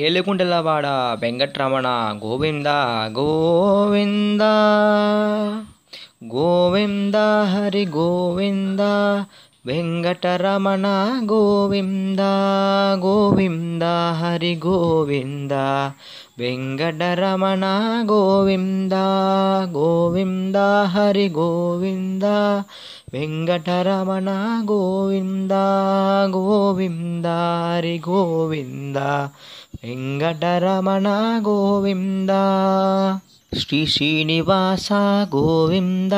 ಏಳುಗುಂಡಲವಾಡ ವೆಂಕಟರಮಣ ಗೋವಿಂದ ಗೋವಿಂದ ಗೋವಿಂದ ಹರಿ ಗೋವಿಂದ वेङ्गटरमण गोविन्द गोविन्द हरिगोविन्देङ्गटरमण गोविन्द गोविन्द हरि गोविन्द गोविन्द हरिगोविन्देङ्गटरमण गोविन्द श्री श्रीनिवासः गोविन्द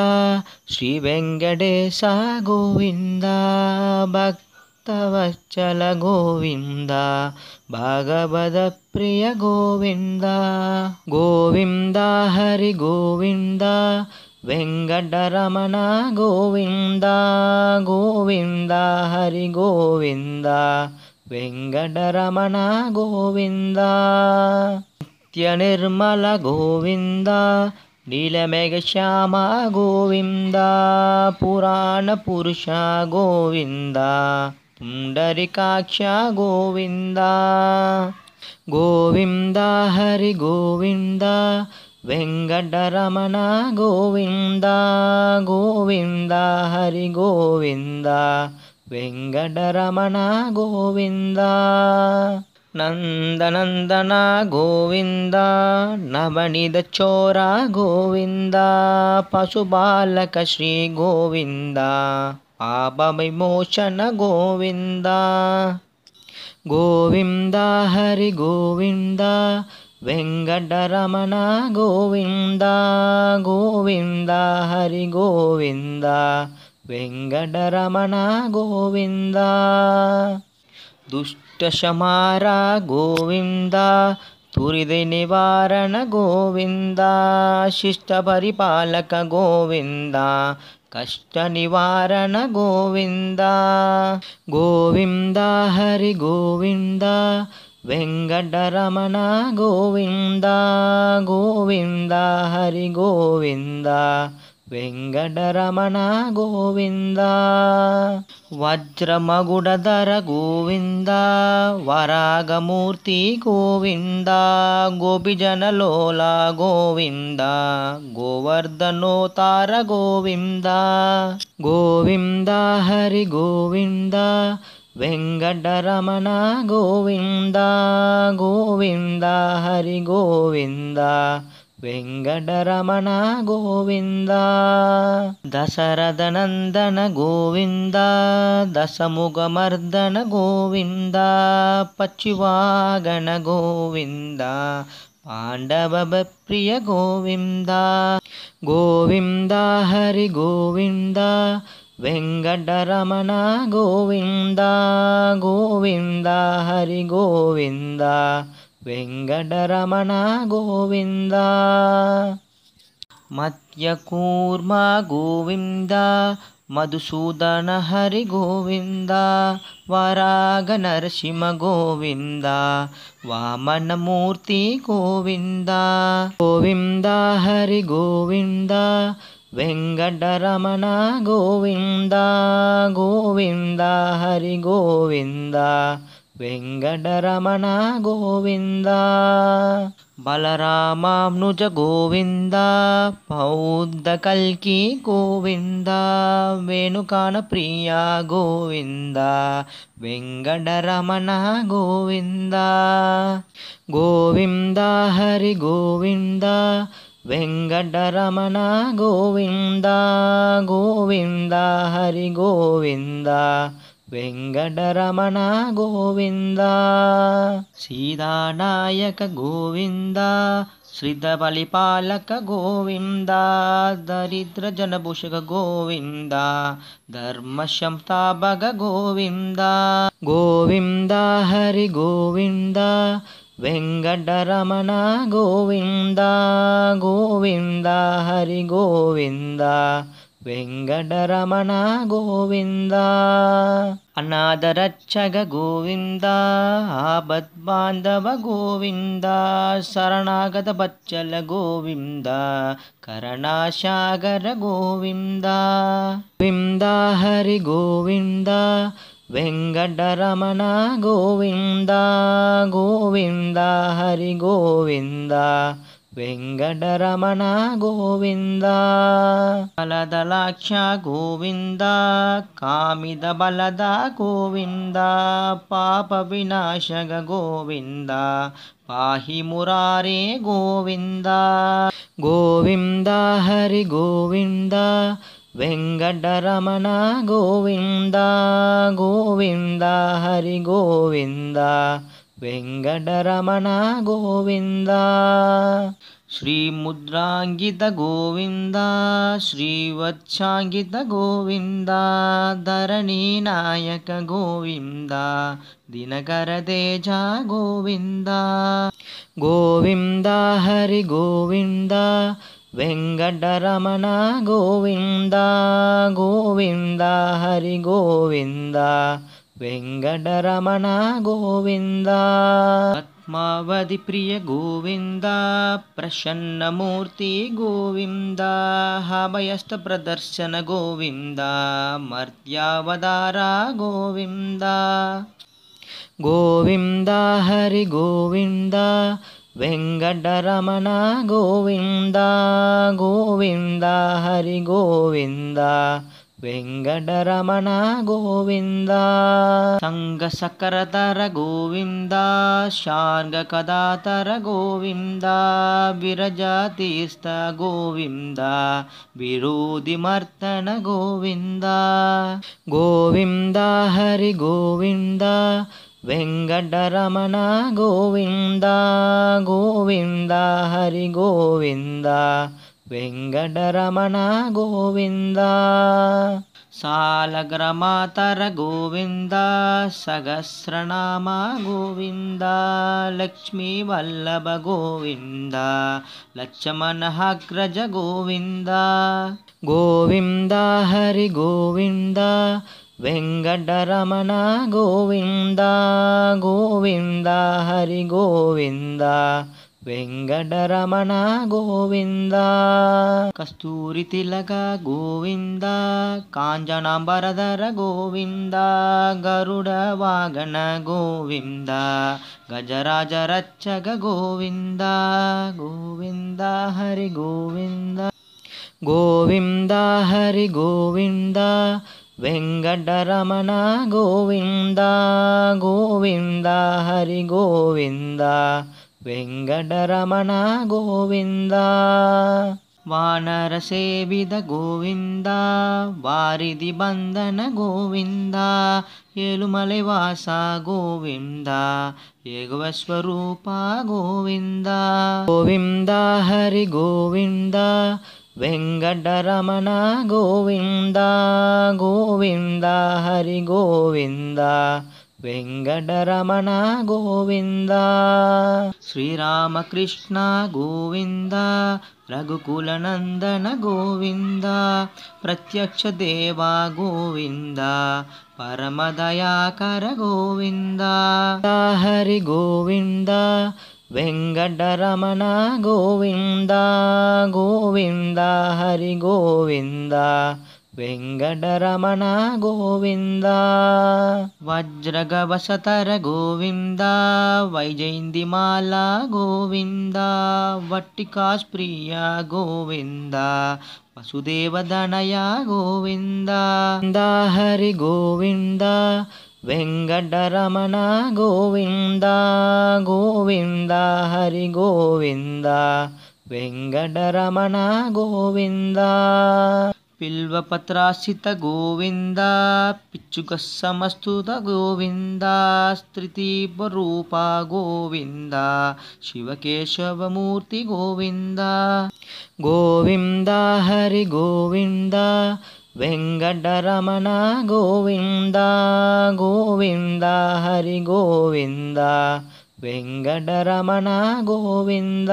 भक्तवच्चल गोविन्दा गोविन्द गोविन्दा गोविन्दा गोविन्द गोविन्द हरिगोविन्द गोविन्दा गोविन्द गोविन्द गोविन्दा वेङ्गडरमणा गोविन्द नीलमेघश्यामा गोविन्द पुराणपुरुष गोविन्दा पुण्डरिकाक्षा गोविन्द गोविन्दा वेंगडरमना गोविन्दा गोविन्दा गोविन्द गोविन्दा वेंगडरमना गोविन्दा नन्दनन्दना गोविन्द नवनिदचोरा गोविन्द पशुबालक श्रीगोविन्द आमोचन गोविन्दा। गोविन्द हरि गोविन्द वेङ्गडरमण गोविन्दा, गोविन्द हरि गोविन्द वेङ्गडरमण गोविन्द दुष्टशमारा गोविन्दा तुनिवारण शिष्टपरिपालकगोविन्दा शिष्टपरिपालक गोविन्दा कष्टनिवारण गोविन्द गोविन्दा गोविन्दा हरिगोविन्दा गोविन्द गोविन्दा वज्रमगुडधर गोविन्द वरागमूर्ति गोविन्द गोपिजनलोला गोविन्द गोवर्धनोतार गोविन्द गोविन्द हरि गोविन्द वेङ्कटरमण गोविन्द गोविन्द गोविन्द वेङ्गडरमण गोविन्द दशरथनन्दन गोविन्द दशमुगमर्दन गोविन्द पचुवागण गोविन्द पाण्डवभप्रिय गोविन्द गोविन्द हरिगोविन्द वेङ्गडरमण गोविन्द गोविन्द गोविन्दा ವೆಂಕಟರಮಣ ಗೋವಿಂದ ಮತ್ಯಕೂರ್ಮ ಗೋವಿಂದ ಮಧುಸೂದನ ಹರಿ ಗೋವಿಂದ ವರಾಗ ನರಸಿಂಹ ಗೋವಿಂದ ಮೂರ್ತಿ ಗೋವಿಂದ ಗೋವಿಂದ ಹರಿ ಗೋವಿಂದ ವೆಂಕಟರಮಣ ಗೋವಿಂದ ಗೋವಿಂದ ಹರಿ ಗೋವಿಂದ వెంకటరమణ గోవింద బలరామానుజ గోవింద పౌద్ద కల్కి గోవింద వేణుకాన ప్రియా గోవింద వెంగడరమణ గోవింద గోవింద హరి గోవింద వెంగడరమణ గోవింద గోవింద హరి గోవింద वेङ्गडरमण गोविन्द सीतानायक गोविन्द श्रितबलिपालक गोविन्द दरिद्रजनभूषक गोविन्द धर्मशमता भग गोविन्द गोविन्द हरि गोविन्द वेङ्गडरमण गोविन्द गोविन्द गोविन्दा वेङ्गडरमणा अनादरच्छग अनादरक्षग गोविन्दद्बान्धव गोविन्दा शरणागत बच्चल गोविन्दा करणासागर हरि गोविन्दा हरिगोविन्द वेङ्गडरमणा गोविन्दा हरि गोविन्दा वेङ्गडरमण गोविन्द बलदलाक्ष गोविन्द कामिद बलद गोविन्द पापविनाशक गोविन्दा. पाहि मुरारे गोविन्दा. गोविन्द हरि गोविन्द वेङ्गडरमण गोविन्द गोविन्द हरि गोविन्द वेङ्गडरमण गोविन्द श्रीमुद्राङ्गित गोविन्द श्रीवत्साङ्गित गोविन्द गोविन्दा गोविन्द दीनकरतेजा गोविन्द गोविन्द हरिगोविन्द वेङ्गडरमण गोविन्द गोविन्द हरिगोविन्द वेङ्गडरमणा गोविन्द गोविन्दा प्रसन्नमूर्ति गोविन्दा वयस्कप्रदर्शनगोविन्द गोविन्दा गोविन्द गोविन्द हरिगोविन्द वेङ्गडरमणा गोविन्द गोविन्द गोविन्दा वेङ्गडरमण गोविन्द सङ्गसकरतर गोविन्द शार्गकदातर गोविन्द विरजाती गोविन्द विरोधिमर्तन गोविन्द गोविन्द हरिगोविन्द गोविन्दा गोविन्द गोविन्द गोविन्दा वेङ्गडरमण गोविन्द गोविन्द सहस्रनामा गोविन्द लक्ष्मीवल्लभगोविन्द लक्ष्मणः अग्रजगोविन्द गोविन्द गोविन्द हरि गोविन्द गोविन्द गोविन्दा ವೆಂಕಟರಮಣ ಗೋವಿಂದ ಕಸ್ತೂರಿ ತಿಲಕ ಗೋವಿಂದ ಕಾಂಜನಾಂಬರದರ ಗೋವಿಂದ ಗರುಡ ವಾಗಣ ಗೋವಿಂದ ಗಜರಾಜರಚ್ಚಗ ಗೋವಿಂದ ಗೋವಿಂದ ಹರಿ ಗೋವಿಂದ ಗೋವಿಂದ ಹರಿ ಗೋವಿಂದ ವೆಂಕಟರಮಣ ಗೋವಿಂದ ಗೋವಿಂದ ಹರಿ ಗೋವಿಂದ वेङ्गडरमण गोविन्द वानरसेविद गोविन्द वारिधि बन गोविन्दलुमले वास गोविन्दवस्वरूपा गोविन्द गोविन्द हरिगोविन्द वेङ्गडरमण गोविन्द गोविन्द हरिगोविन्द वेङ्गडरमण गोविन्द श्रीरामकृष्ण गोविन्द रघुकुलनन्दन गोविन्द प्रत्यक्षदेवा गोविन्द परमदयाकर गोविन्द गोविन्द वेङ्कटरमण गोविन्द गोविन्द गोविन्दा वेङ्गडरमण गोविन्द वज्रगवशतर गोविन्द वैजयन्तिमाला गोविन्द वट्टिकास्प्रिया गोविन्द वसुदेवदनया गोविन्द हरिगोविन्द वेङ्गडरमण गोविन्द गोविन्द हरिगोविन्द वेङ्गडरमण गोविन्दा ಬಿಲ್ವಪತ್ರಾಶ್ರಿತ ಗೋವಿಂದ ಪಿಚ್ಚುಗಸ್ ಸಮಸ್ತುತ ಗೋವಿಂದ ಸ್ತ್ರಿತೀಪರೂಪ ಗೋವಿಂದ ಶಿವಕೇಶವಮೂರ್ತಿ ಗೋವಿಂದ ಗೋವಿಂದ ಹರಿ ಗೋವಿಂದ ವೆಂಕಟರಮಣ ಗೋವಿಂದ ಗೋವಿಂದ ಹರಿ ಗೋವಿಂದ ವೆಂಕಟರಮಣ ಗೋವಿಂದ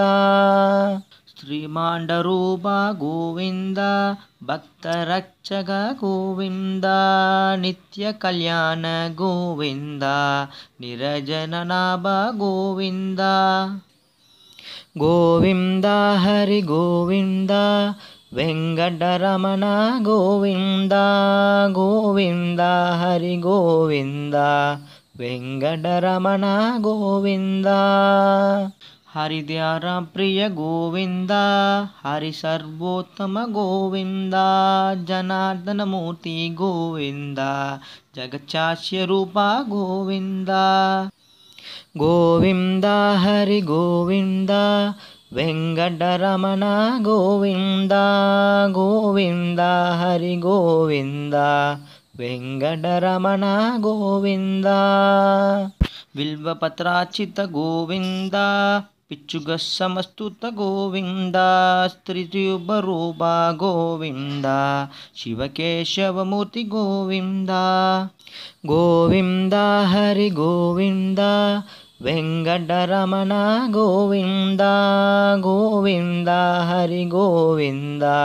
श्रीमाण्डरूपा गोविन्द भक्तरक्षग गोविन्द नित्यकल्याण गोविन्द निरजननाभगोविन्द गोविन्द हरिगोविन्द वेङ्गडरमण गोविन्द गोविन्द हरिगोविन्द वेङ्गडरमण गोविन्द हरिद्याराम प्रिय गोविन्द हरिसर्वोत्तम गोविन्द जनार्दनमूर्ति गोविन्द जगच्चास्यरूपा गोविन्द गोविंद हरिगोविन्द वेङ्कटरमण गोविंद गोविन्द हरिगोविन्द वेङ्कटरमण गोविंद बिल्वपत्रचित गोविन्द गोविन्दा समस्तुत गोविन्द स्त्रितुरूपा गोविन्द गोविन्दा गोविन्दा हरि गोविन्दा वेङ्कटरमण गोविन्दा गोविन्दा हरि गोविन्दा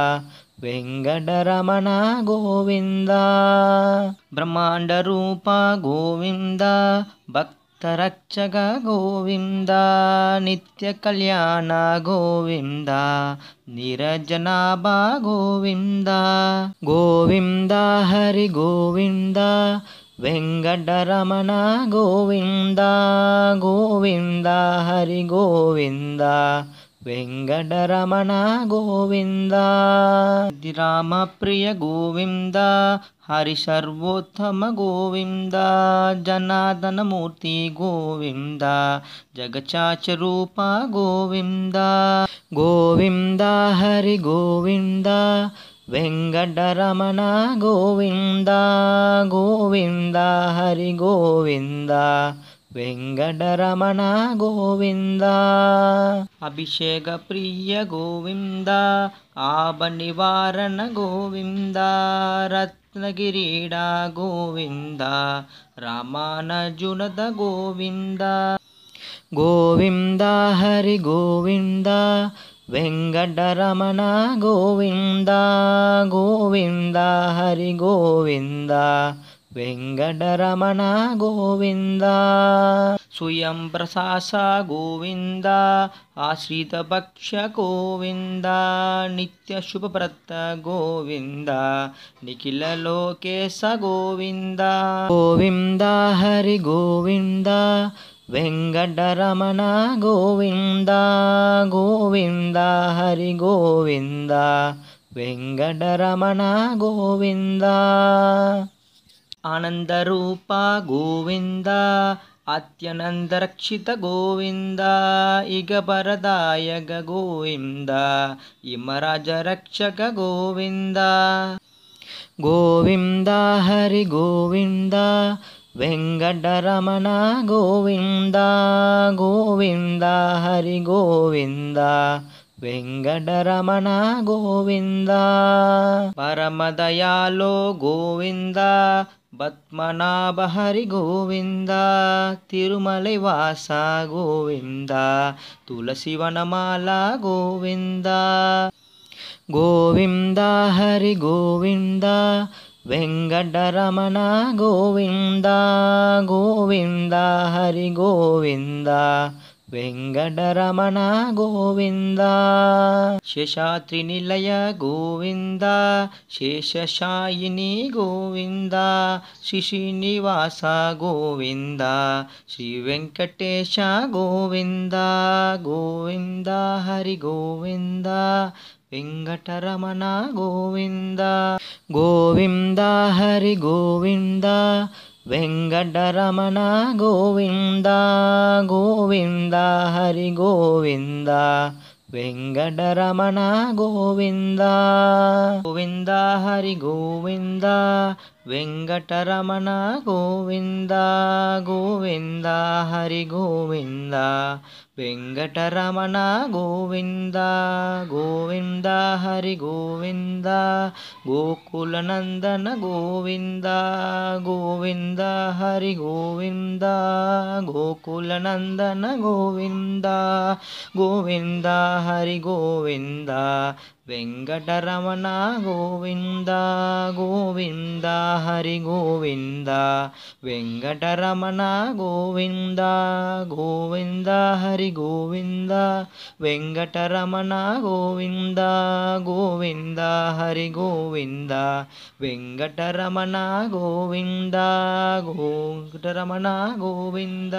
वेङ्कटरमण गोविन्दा ब्रह्माण्डरूपा गोविन्दा भक् ರಕ್ಷಕ ಗೋವಿಂದ ನಿತ್ಯ ಕಲ್ಯಾಣ ಗೋವಿಂದ ನಿರಜನಾಭ ಗೋವಿಂದ ಗೋವಿಂದ ಹರಿ ಗೋವಿಂದ ವೆಂಕಟರಮಣ ಗೋವಿಂದ ಗೋವಿಂದ ಹರಿ ಗೋವಿಂದ गोविन्दा दिरामप्रिय गोविन्दा हरिसर्वोत्तम गोविन्दा जनादनमूर्ती गोविन्द जगचाचरूपा गोविन्द गोविन्द हरिगोविन्द गोविन्दा गोविन्द गोविन्द गोविन्दा ವೆಂಕಟರಮಣ ಗೋವಿಂದ ಅಭಿಷೇಕ ಪ್ರಿಯ ಗೋವಿಂದ ಆಬ ನಿವಾರಣ ಗೋವಿಂದ ರತ್ನಗಿರೀಡ ಗೋವಿಂದ ಜುನದ ಗೋವಿಂದ ಗೋವಿಂದ ಹರಿ ಗೋವಿಂದ ವೆಂಕಟರಮಣ ಗೋವಿಂದ ಗೋವಿಂದ ಹರಿ ಗೋವಿಂದ ವೆಂಕಟರಮಣ ಗೋವಿಂದ ಸ್ವಯಂ ಪ್ರಸಾಸ ಗೋವಿಂದ ಆಶ್ರಿತ ಪಕ್ಷ ಗೋವಿಂದ ನಿತ್ಯ ಶುಭ ಪ್ರತ ಗೋವಿಂದ ನಿಖಿಲ ಲೋಕೇಶ ಗೋವಿಂದ ಗೋವಿಂದ ಹರಿ ಗೋವಿಂದ ವೆಂಕಟರಮಣ ಗೋವಿಂದ ಗೋವಿಂದ ಹರಿ ಗೋವಿಂದ ವೆಂಕಟರಮಣ ಗೋವಿಂದ ಆನಂದರೂಪ ಗೋವಿಂದ ಅತ್ಯನಂದರಕ್ಷಿತ ಗೋವಿಂದ ಈಗ ಬರದಾಯಕ ಗೋವಿಂದ ಇಮರಾಜ ರಕ್ಷಕ ಗೋವಿಂದ ಗೋವಿಂದ ಹರಿ ಗೋವಿಂದ ವೆಂಕಟರಮಣ ಗೋವಿಂದ ಗೋವಿಂದ ಹರಿ ಗೋವಿಂದ ವೆಂಕಟರಮಣ ಗೋವಿಂದ ಪರಮದಯಾಲೋ ಗೋವಿಂದ ಗೋವಿಂದ ಹರಿಗೋಂದ ವಾಸ ಗೋವಿಂದ ತುಳಸೀವನ ಮಾಲಾ ಗೋವಿಂದ ಗೋವಿಂದ ಹರಿಗೋವಂದ ವೆಂಕಟರಮಣ ಗೋವಿಂದ ಗೋವಿಂದ ಗೋವಿಂದ వెంకటరమణ గోవింద శేషాద్రి నిలయ గోవింద శేషశాయిని గోవింద శ్రీ శ్రీనివాస గోవింద శ్రీ వెంకటేశ గోవింద గోవింద హరి గోవింద వెంకటరమణ గోవింద గోవింద హరి గోవింద वेङ्गडरमण गोविन्द गोविन्द हरि गोविन्द वेङ्गडरमण गोविन्द गोविन्द हरि गोविन्द वेङ्गटरमण गोविन्द गोविन्द हरिगोविन्देङ्गटरमण गोविन्द गोविन्द हरिगोविन्द गोकुलनन्दन गोविन्द गोविन्द हरिगोविन्द गोकुलनन्दन गोविन्द गोविन्द हरिगोविन्द ವೆಂಕಟರಮಣ ಗೋವಿಂದ ಗೋವಿಂದ ಹರಿ ಗೋವಿಂದ ವೆಂಕಟರಮಣ ಗೋವಿಂದ ಗೋವಿಂದ ಹರಿ ಗೋವಿಂದ ವೆಂಕಟರಮಣ ಗೋವಿಂದ ಗೋವಿಂದ ಹರಿ ಗೋವಿಂದ ವೆಂಕಟರಮಣ ಗೋವಿಂದ ಗೋಟರಮಣ ಗೋವಿಂದ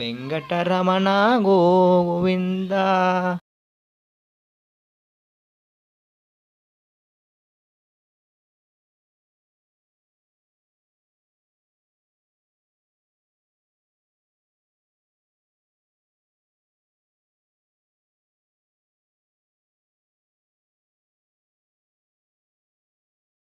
ವೆಂಕಟರಮಣ ಗೋವಿಂದ